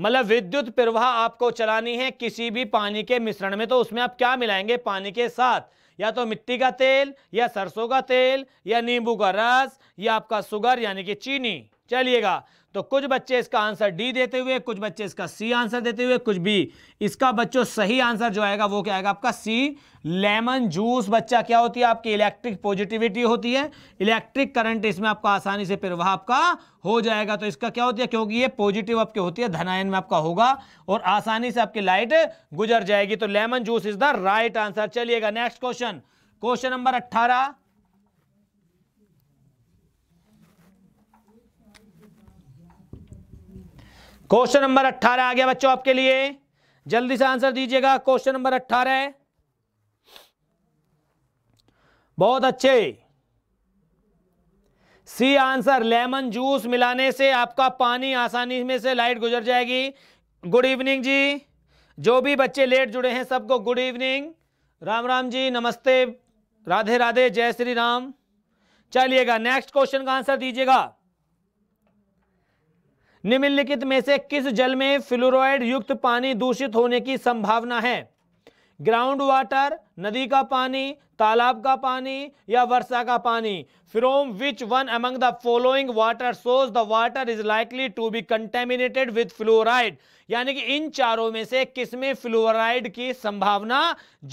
मतलब विद्युत प्रवाह आपको चलानी है किसी भी पानी के मिश्रण में तो उसमें आप क्या मिलाएंगे पानी के साथ या तो मिट्टी का तेल या सरसों का तेल या नींबू का रस या आपका सुगर यानी कि चीनी चलिएगा तो कुछ बच्चे इसका आंसर डी देते हुए कुछ बच्चे इसका सी आंसर देते हुए कुछ बी इसका बच्चों सही आंसर जो आएगा वो क्या आएगा आपका सी लेमन जूस बच्चा क्या होती है आपकी इलेक्ट्रिक पॉजिटिविटी होती है इलेक्ट्रिक करंट इसमें आपका आसानी से प्रवाह आपका हो जाएगा तो इसका क्या होती है क्योंकि ये पॉजिटिव आपके होती है धनायन में आपका होगा और आसानी से आपकी लाइट गुजर जाएगी तो lemon juice is the right answer चलिएगा नेक्स्ट क्वेश्चन क्वेश्चन नंबर अट्ठारह क्वेश्चन नंबर अट्ठारह आ गया बच्चों आपके लिए जल्दी से आंसर दीजिएगा क्वेश्चन नंबर अट्ठारह बहुत अच्छे सी आंसर लेमन जूस मिलाने से आपका पानी आसानी में से लाइट गुजर जाएगी गुड इवनिंग जी जो भी बच्चे लेट जुड़े हैं सबको गुड इवनिंग राम राम जी नमस्ते राधे राधे जय श्री राम चलिएगा नेक्स्ट क्वेश्चन का आंसर दीजिएगा निम्नलिखित में से किस जल में फ्लोराइड युक्त पानी दूषित होने की संभावना है ग्राउंड वाटर नदी का पानी तालाब का पानी या वर्षा का पानी from which one among the following water source the water is likely to be contaminated with fluoride यानी कि इन चारों में से किसमें फ्लोराइड की संभावना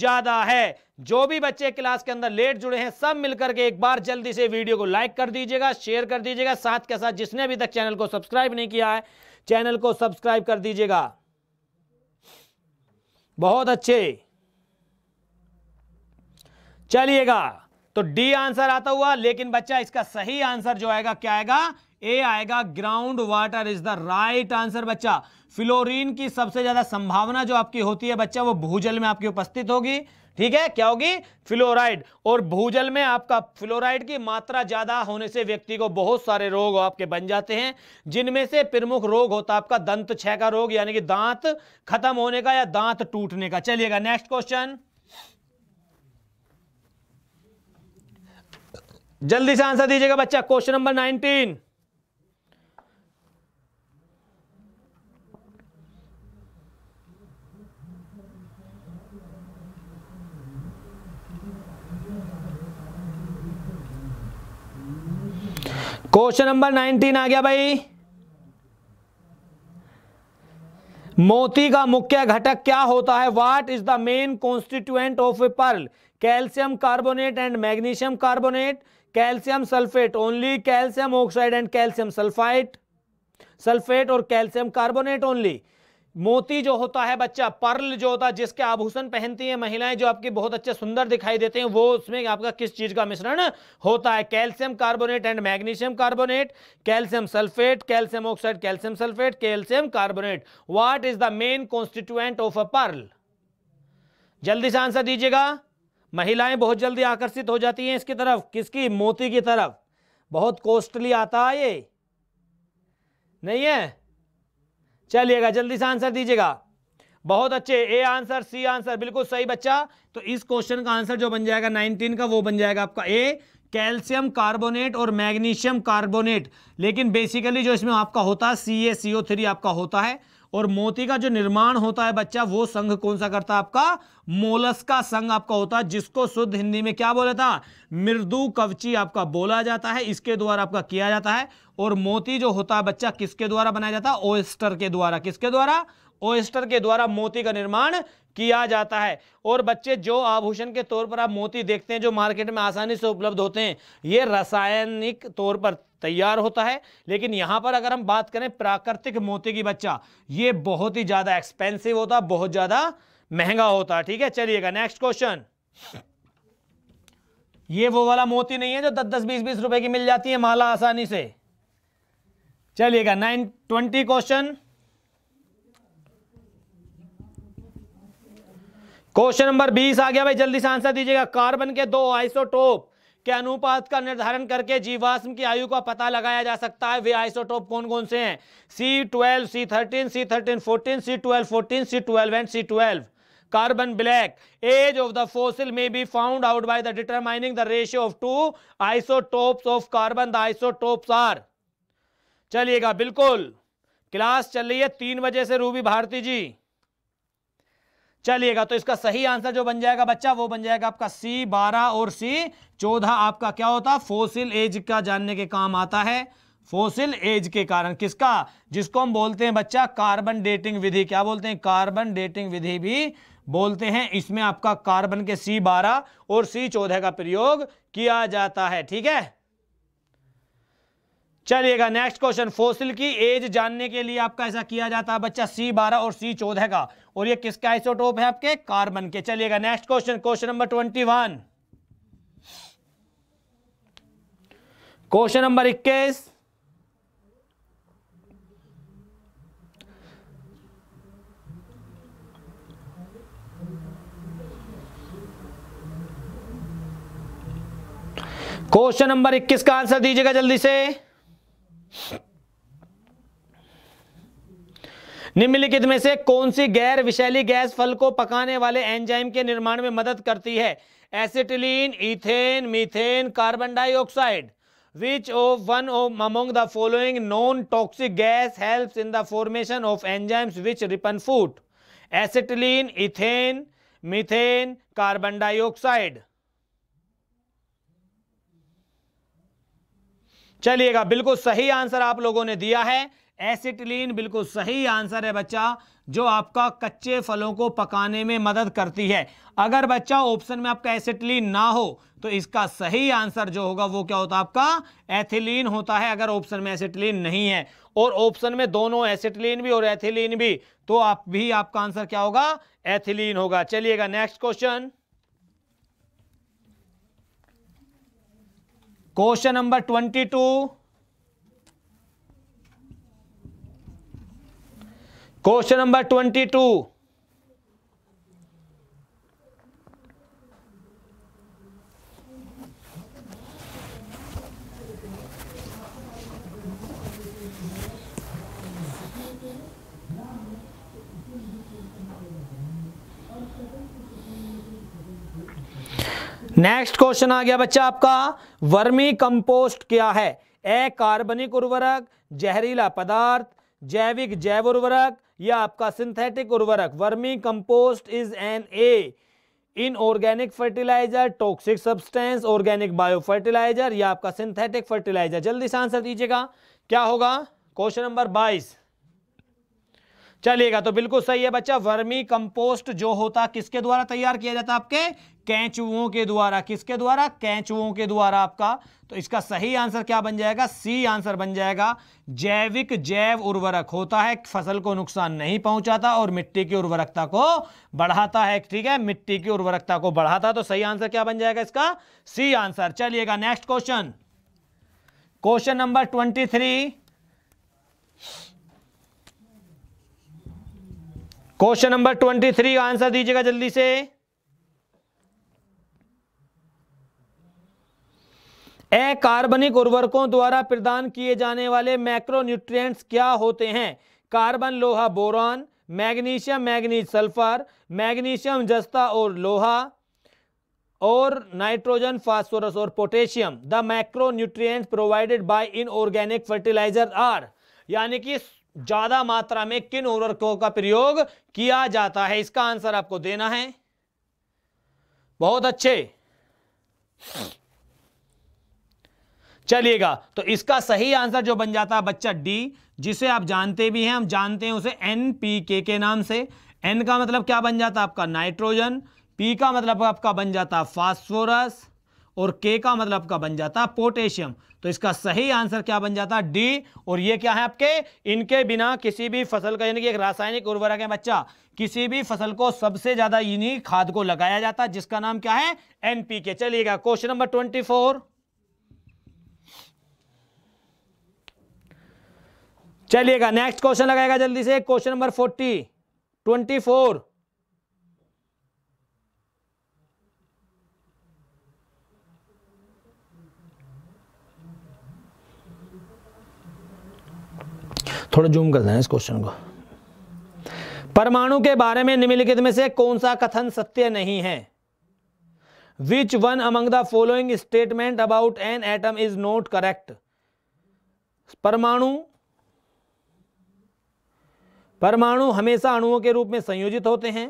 ज्यादा है जो भी बच्चे क्लास के अंदर लेट जुड़े हैं सब मिलकर के एक बार जल्दी से वीडियो को लाइक कर दीजिएगा शेयर कर दीजिएगा साथ के साथ जिसने अभी तक चैनल को सब्सक्राइब नहीं किया है चैनल को सब्सक्राइब कर दीजिएगा बहुत अच्छे चलिएगा तो डी आंसर आता हुआ लेकिन बच्चा इसका सही आंसर जो आएगा क्या आएगा ए आएगा ground water is the right answer बच्चा फ्लोरीन की सबसे ज्यादा संभावना जो आपकी होती है बच्चा वो भूजल में आपकी उपस्थित होगी ठीक है क्या होगी फ्लोराइड और भूजल में आपका फ्लोराइड की मात्रा ज्यादा होने से व्यक्ति को बहुत सारे रोग आपके बन जाते हैं जिनमें से प्रमुख रोग होता है आपका दंत छय का रोग यानी कि दांत खत्म होने का या दांत टूटने का चलिएगा नेक्स्ट क्वेश्चन जल्दी से आंसर दीजिएगा बच्चा question number nineteen question number nineteen आ गया भाई मोती का मुख्य घटक क्या होता है what is the main constituent of a pearl calcium carbonate and magnesium carbonate calcium sulphate only calcium oxide and calcium sulphite sulphate और कैल्शियम कार्बोनेट ओनली मोती जो होता है बच्चा पर्ल जो होता है जिसके आभूषण पहनती है महिलाएं जो आपकी बहुत अच्छे सुंदर दिखाई देते हैं वो उसमें आपका किस चीज का मिश्रण होता है calcium carbonate and magnesium carbonate calcium sulphate calcium oxide calcium sulphate calcium carbonate what is the main constituent of a pearl जल्दी से आंसर दीजिएगा महिलाएं बहुत जल्दी आकर्षित हो जाती हैं इसकी तरफ किसकी मोती की तरफ बहुत कॉस्टली आता है ये नहीं है चलिएगा जल्दी से आंसर दीजिएगा बहुत अच्छे ए आंसर सी आंसर बिल्कुल सही बच्चा तो इस क्वेश्चन का आंसर जो बन जाएगा 19 का वो बन जाएगा आपका ए कैल्शियम कार्बोनेट और मैग्नीशियम कार्बोनेट लेकिन बेसिकली जो इसमें आपका होता है सी ए सी ओ थ्री आपका होता है और मोती का जो निर्माण होता है बच्चा वो संघ कौन सा करता है आपका मोलस का संघ आपका होता है जिसको शुद्ध हिंदी में क्या बोला था मृदु कवची आपका बोला जाता है इसके द्वारा आपका किया जाता है और मोती जो होता है बच्चा किसके द्वारा बनाया जाता है ओएस्टर के द्वारा किसके द्वारा ओइस्टर के द्वारा मोती का निर्माण किया जाता है और बच्चे जो आभूषण के तौर पर आप मोती देखते हैं जो मार्केट में आसानी से उपलब्ध होते हैं ये रासायनिक तौर पर तैयार होता है लेकिन यहाँ पर अगर हम बात करें प्राकृतिक मोती की बच्चा ये बहुत ही ज़्यादा एक्सपेंसिव होता बहुत ज़्यादा महंगा होता ठीक है चलिएगा नेक्स्ट क्वेश्चन ये वो वाला मोती नहीं है जो दस दस बीस बीस रुपए की मिल जाती है माला आसानी से चलिएगा nine twenty question question number बीस आ गया भाई जल्दी से आंसर दीजिएगा कार्बन के दो आइसोटोप के अनुपात का निर्धारण करके जीवाश्म की आयु का पता लगाया जा सकता है वे आइसोटोप कौन कौन से हैं C twelve C thirteen C thirteen fourteen C twelve fourteen C twelve and C twelve carbon black age of the fossil may be found out the the determining the ratio of two isotopes of carbon the isotopes चलिएगा बिल्कुल class चल रही है तीन बजे से Ruby Bharti जी चलिएगा तो इसका सही आंसर जो बन जाएगा बच्चा वो बन जाएगा आपका सी बारह और सी चौदह आपका क्या होता फोसिल एज का जानने के काम आता है फोसिल एज के कारण किसका जिसको हम बोलते हैं बच्चा कार्बन डेटिंग विधि क्या बोलते हैं कार्बन डेटिंग विधि भी बोलते हैं इसमें आपका कार्बन के सी बारह और सी चौदह का प्रयोग किया जाता है ठीक है चलिएगा नेक्स्ट क्वेश्चन फोसिल की एज जानने के लिए आपका ऐसा किया जाता है बच्चा सी बारह और सी चौदह का और ये किसका आइसोटोप है आपके कार्बन के चलिएगा next question question number twenty one question number इक्कीस क्वेश्चन नंबर 21 का आंसर दीजिएगा जल्दी से निम्नलिखित में से कौन सी गैर विषैली गैस फल को पकाने वाले एंजाइम के निर्माण में मदद करती है acetylene ethane methane carbon dioxide which of one of among the following non toxic gas help in the formation of enzymes which ripen fruit acetylene ethane methane carbon dioxide चलिएगा बिल्कुल सही आंसर आप लोगों ने दिया है एसिटिलीन बिल्कुल सही आंसर है बच्चा जो आपका कच्चे फलों को पकाने में मदद करती है अगर बच्चा ऑप्शन में आपका एसिटिलीन ना हो तो इसका सही आंसर जो होगा वो क्या होता है आपका एथिलीन होता है अगर ऑप्शन में एसिटिलीन नहीं है और ऑप्शन में दोनों एसिटिलीन भी और एथिलीन भी तो आप भी आपका आंसर क्या होगा एथिलीन होगा चलिएगा next question question number twenty two question number twenty two next question आ गया बच्चा आपका वर्मी कंपोस्ट क्या है ए कार्बनिक उर्वरक जहरीला पदार्थ जैविक जैव उर्वरक या आपका सिंथेटिक उर्वरक vermicompost is an A inorganic fertiliser toxic substance organic biofertiliser या आपका सिंथेटिक फर्टिलाइजर जल्दी से आंसर दीजिएगा क्या होगा क्वेश्चन नंबर बाईस चलिएगा तो बिल्कुल सही है बच्चा वर्मी कंपोस्ट जो होता किसके द्वारा तैयार किया जाता आपके कैचुओं के द्वारा किसके द्वारा कैचुओं के द्वारा आपका तो इसका सही आंसर क्या बन जाएगा सी आंसर बन जाएगा जैविक जैव उर्वरक होता है फसल को नुकसान नहीं पहुंचाता और मिट्टी की उर्वरकता को बढ़ाता है ठीक है मिट्टी की उर्वरकता को बढ़ाता तो सही आंसर क्या बन जाएगा इसका सी आंसर चलिएगा next question question number twenty three question number twenty three answer दीजिएगा जल्दी से अकार्बनिक उर्वरकों द्वारा प्रदान किए जाने वाले मैक्रोन्यूट्रिएंट्स क्या होते हैं कार्बन लोहा boron magnesium manganese sulphur magnesium जस्ता और लोहा और नाइट्रोजन फास्फोरस और potassium the macronutrients provided by inorganic fertiliser are यानी कि ज्यादा मात्रा में किन उर्वरकों का प्रयोग किया जाता है इसका आंसर आपको देना है बहुत अच्छे चलिएगा तो इसका सही आंसर जो बन जाता है बच्चा डी जिसे आप जानते भी हैं हम जानते हैं उसे एन पी के के नाम से एन का मतलब क्या बन जाता है आपका नाइट्रोजन पी का मतलब आपका बन जाता है फास्फोरस और के का मतलब आपका बन जाता है पोटेशियम तो इसका सही आंसर क्या बन जाता है डी और ये क्या है आपके इनके बिना किसी भी फसल का यानी कि एक रासायनिक उर्वरक है बच्चा किसी भी फसल को सबसे ज्यादा इन्हीं खाद को लगाया जाता है जिसका नाम क्या है एनपीके चलिएगा क्वेश्चन नंबर ट्वेंटी फोर चलिएगा नेक्स्ट क्वेश्चन लगाएगा जल्दी से question number forty twenty four थोड़ा जूम कर देना इस क्वेश्चन को परमाणु के बारे में निम्नलिखित में से कौन सा कथन सत्य नहीं है which one among the following statement about an atom is not correct परमाणु परमाणु हमेशा अणुओं के रूप में संयोजित होते हैं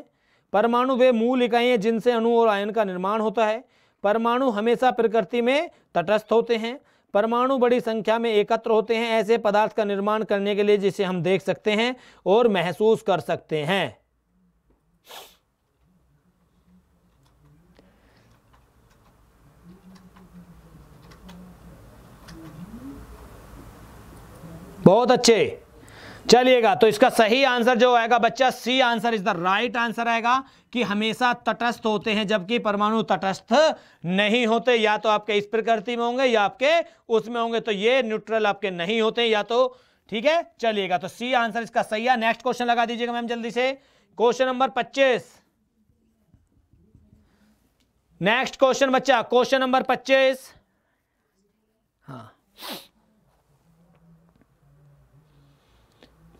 परमाणु वे मूल इकाई हैं जिनसे अणु और आयन का निर्माण होता है परमाणु हमेशा प्रकृति में तटस्थ होते हैं परमाणु बड़ी संख्या में एकत्र होते हैं ऐसे पदार्थ का निर्माण करने के लिए जिसे हम देख सकते हैं और महसूस कर सकते हैं बहुत अच्छे चलिएगा तो इसका सही आंसर जो आएगा बच्चा C answer is the right answer आएगा कि हमेशा तटस्थ होते हैं जबकि परमाणु तटस्थ नहीं होते या तो आपके इस प्रकृति में होंगे या आपके उसमें होंगे तो ये न्यूट्रल आपके नहीं होते या तो ठीक है चलिएगा तो सी आंसर इसका सही है नेक्स्ट क्वेश्चन लगा दीजिएगा मैम जल्दी से क्वेश्चन नंबर पच्चीस नेक्स्ट क्वेश्चन बच्चा क्वेश्चन नंबर पच्चीस हाँ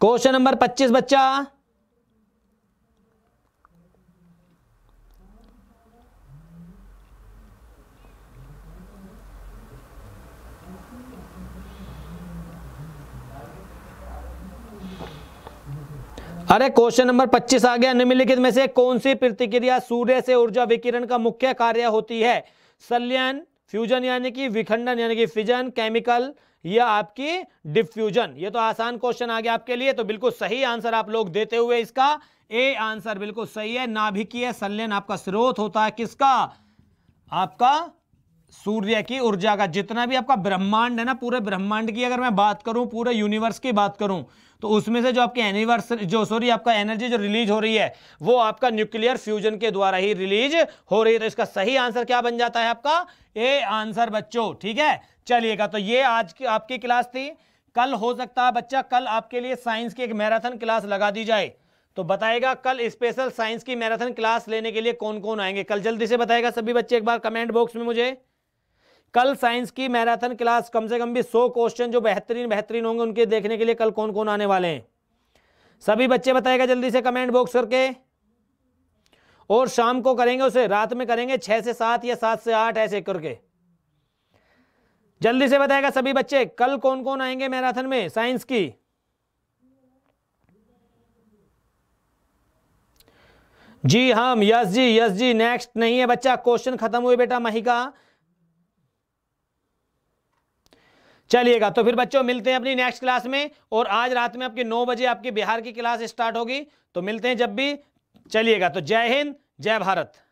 क्वेश्चन नंबर 25 बच्चा अरे क्वेश्चन नंबर 25 आ गया निम्नलिखित में से कौन सी प्रतिक्रिया सूर्य से ऊर्जा विकिरण का मुख्य कार्य होती है सल्यन फ्यूजन यानी कि विखंडन यानी कि फिजन केमिकल या आपकी डिफ्यूजन ये तो आसान क्वेश्चन आ गया आपके लिए तो बिल्कुल सही आंसर आप लोग देते हुए इसका ए आंसर बिल्कुल सही है नाभिकीय संलयन आपका स्रोत होता है किसका आपका सूर्य की ऊर्जा का जितना भी आपका ब्रह्मांड है ना पूरे ब्रह्मांड की अगर मैं बात करूं पूरे यूनिवर्स की बात करूं तो उसमें से जो आपके एनिवर्सरी जो सॉरी आपका एनर्जी जो रिलीज हो रही है वो आपका न्यूक्लियर फ्यूजन के द्वारा ही रिलीज हो रही है तो इसका सही आंसर क्या बन जाता है आपका ए आंसर बच्चों ठीक है चलिएगा तो ये आज की आपकी क्लास थी कल हो सकता है बच्चा कल आपके लिए साइंस की एक मैराथन क्लास लगा दी जाए तो बताएगा कल स्पेशल साइंस की मैराथन क्लास लेने के लिए कौन कौन आएंगे कल जल्दी से बताएगा सभी बच्चे एक बार कमेंट बॉक्स में मुझे कल साइंस की मैराथन क्लास कम से कम भी सौ क्वेश्चन जो बेहतरीन बेहतरीन होंगे उनके देखने के लिए कल कौन कौन आने वाले हैं सभी बच्चे बताएगा जल्दी से कमेंट बॉक्स करके और शाम को करेंगे उसे रात में करेंगे छह से सात या सात से आठ ऐसे करके जल्दी से बताएगा सभी बच्चे कल कौन कौन आएंगे मैराथन में साइंस की जी हम हाँ, यस जी यस जी नेक्स्ट नहीं है बच्चा क्वेश्चन खत्म हुए बेटा महिका चलिएगा तो फिर बच्चों मिलते हैं अपनी नेक्स्ट क्लास में और आज रात में आपके नौ बजे आपकी बिहार की क्लास स्टार्ट होगी तो मिलते हैं जब भी चलिएगा तो जय हिंद जय भारत